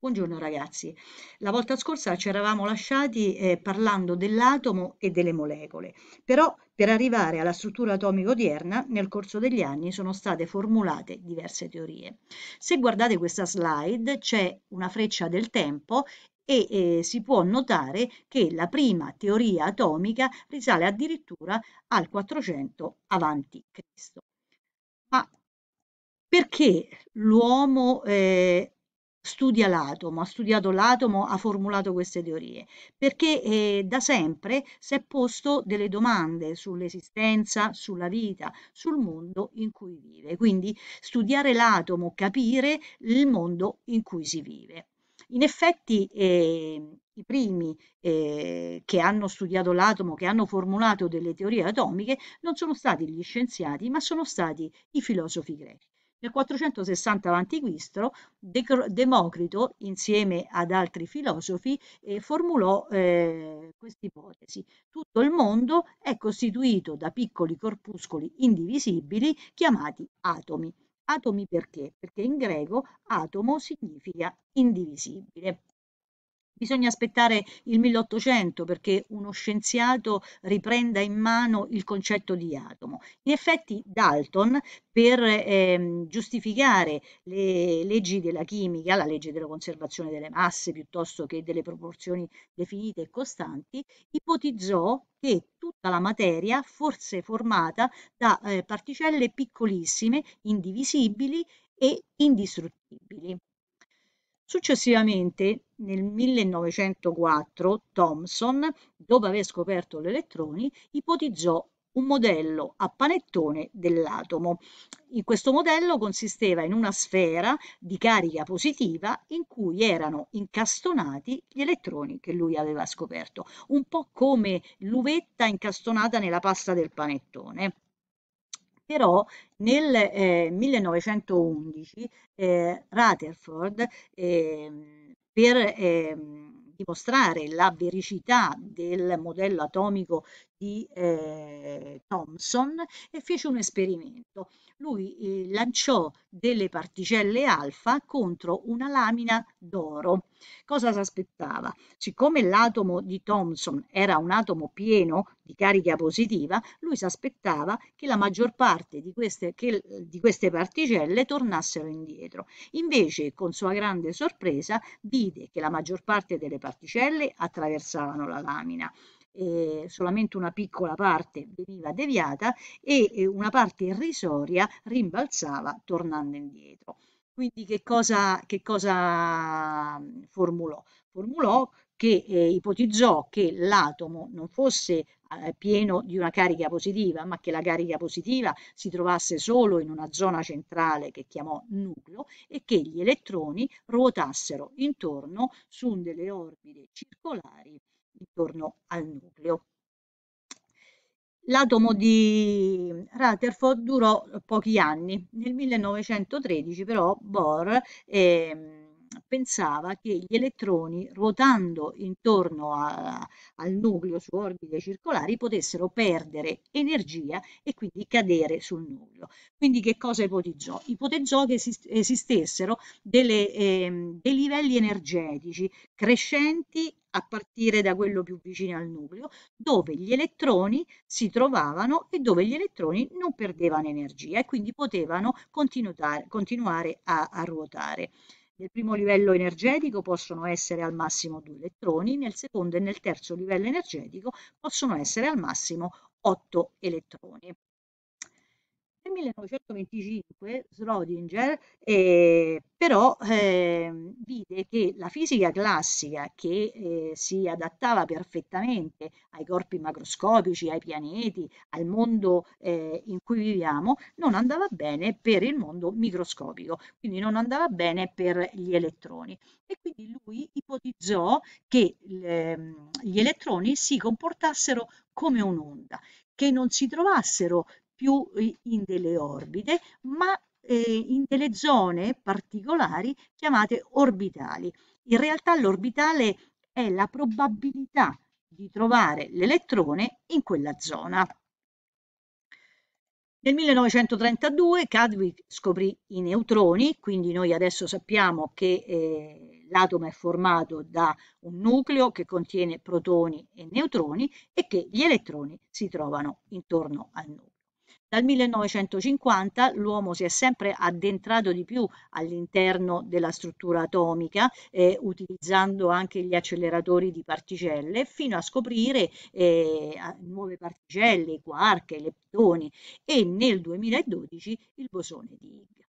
Buongiorno ragazzi, la volta scorsa ci eravamo lasciati eh, parlando dell'atomo e delle molecole, però per arrivare alla struttura atomica odierna nel corso degli anni sono state formulate diverse teorie. Se guardate questa slide c'è una freccia del tempo e eh, si può notare che la prima teoria atomica risale addirittura al 400 avanti Cristo. Ma perché l'uomo eh, studia l'atomo, ha studiato l'atomo, ha formulato queste teorie, perché eh, da sempre si è posto delle domande sull'esistenza, sulla vita, sul mondo in cui vive. Quindi studiare l'atomo, capire il mondo in cui si vive. In effetti eh, i primi eh, che hanno studiato l'atomo, che hanno formulato delle teorie atomiche, non sono stati gli scienziati, ma sono stati i filosofi greci. Nel 460 a.C. Democrito, insieme ad altri filosofi, eh, formulò eh, questa ipotesi. Tutto il mondo è costituito da piccoli corpuscoli indivisibili chiamati atomi. Atomi perché? Perché in greco atomo significa indivisibile. Bisogna aspettare il 1800 perché uno scienziato riprenda in mano il concetto di atomo. In effetti Dalton, per ehm, giustificare le leggi della chimica, la legge della conservazione delle masse piuttosto che delle proporzioni definite e costanti, ipotizzò che tutta la materia fosse formata da eh, particelle piccolissime, indivisibili e indistruttibili. Successivamente, nel 1904, Thomson, dopo aver scoperto gli elettroni, ipotizzò un modello a panettone dell'atomo. In questo modello consisteva in una sfera di carica positiva in cui erano incastonati gli elettroni che lui aveva scoperto, un po' come l'uvetta incastonata nella pasta del panettone però nel eh, 1911 eh, Rutherford eh, per ehm, dimostrare la vericità del modello atomico di eh, Thomson e fece un esperimento. Lui eh, lanciò delle particelle alfa contro una lamina d'oro. Cosa si aspettava? Siccome l'atomo di Thomson era un atomo pieno di carica positiva, lui si aspettava che la maggior parte di queste, che, di queste particelle tornassero indietro. Invece, con sua grande sorpresa, vide che la maggior parte delle particelle attraversavano la lamina eh, solamente una piccola parte veniva deviata e eh, una parte irrisoria rimbalzava tornando indietro. Quindi che cosa, che cosa mm, formulò? Formulò che eh, ipotizzò che l'atomo non fosse eh, pieno di una carica positiva, ma che la carica positiva si trovasse solo in una zona centrale che chiamò nucleo e che gli elettroni ruotassero intorno su delle orbite circolari intorno al nucleo. L'atomo di Rutherford durò pochi anni. Nel 1913 però Bohr eh, pensava che gli elettroni, ruotando intorno a, al nucleo su orbite circolari, potessero perdere energia e quindi cadere sul nucleo. Quindi che cosa ipotizzò? Ipotizzò che esistessero delle, eh, dei livelli energetici crescenti a partire da quello più vicino al nucleo, dove gli elettroni si trovavano e dove gli elettroni non perdevano energia e quindi potevano continuare, a, a ruotare. Nel primo livello energetico possono essere al massimo due elettroni, nel secondo e nel terzo livello energetico possono essere al massimo otto elettroni. 1925 Schrödinger eh, però eh, vide che la fisica classica che eh, si adattava perfettamente ai corpi macroscopici, ai pianeti, al mondo eh, in cui viviamo, non andava bene per il mondo microscopico, quindi non andava bene per gli elettroni. E quindi lui ipotizzò che ehm, gli elettroni si comportassero come un'onda, che non si trovassero più eh, in delle orbite, ma eh, in delle zone particolari chiamate orbitali. In realtà l'orbitale è la probabilità di trovare l'elettrone in quella zona. Nel 1932 Cadwig scoprì i neutroni, quindi noi adesso sappiamo che eh, l'atomo è formato da un nucleo che contiene protoni e neutroni e che gli elettroni si trovano intorno al nucleo. Dal 1950 l'uomo si è sempre addentrato di più all'interno della struttura atomica, eh, utilizzando anche gli acceleratori di particelle, fino a scoprire eh, nuove particelle, i quark, i leptoni e nel 2012 il bosone di Higgs.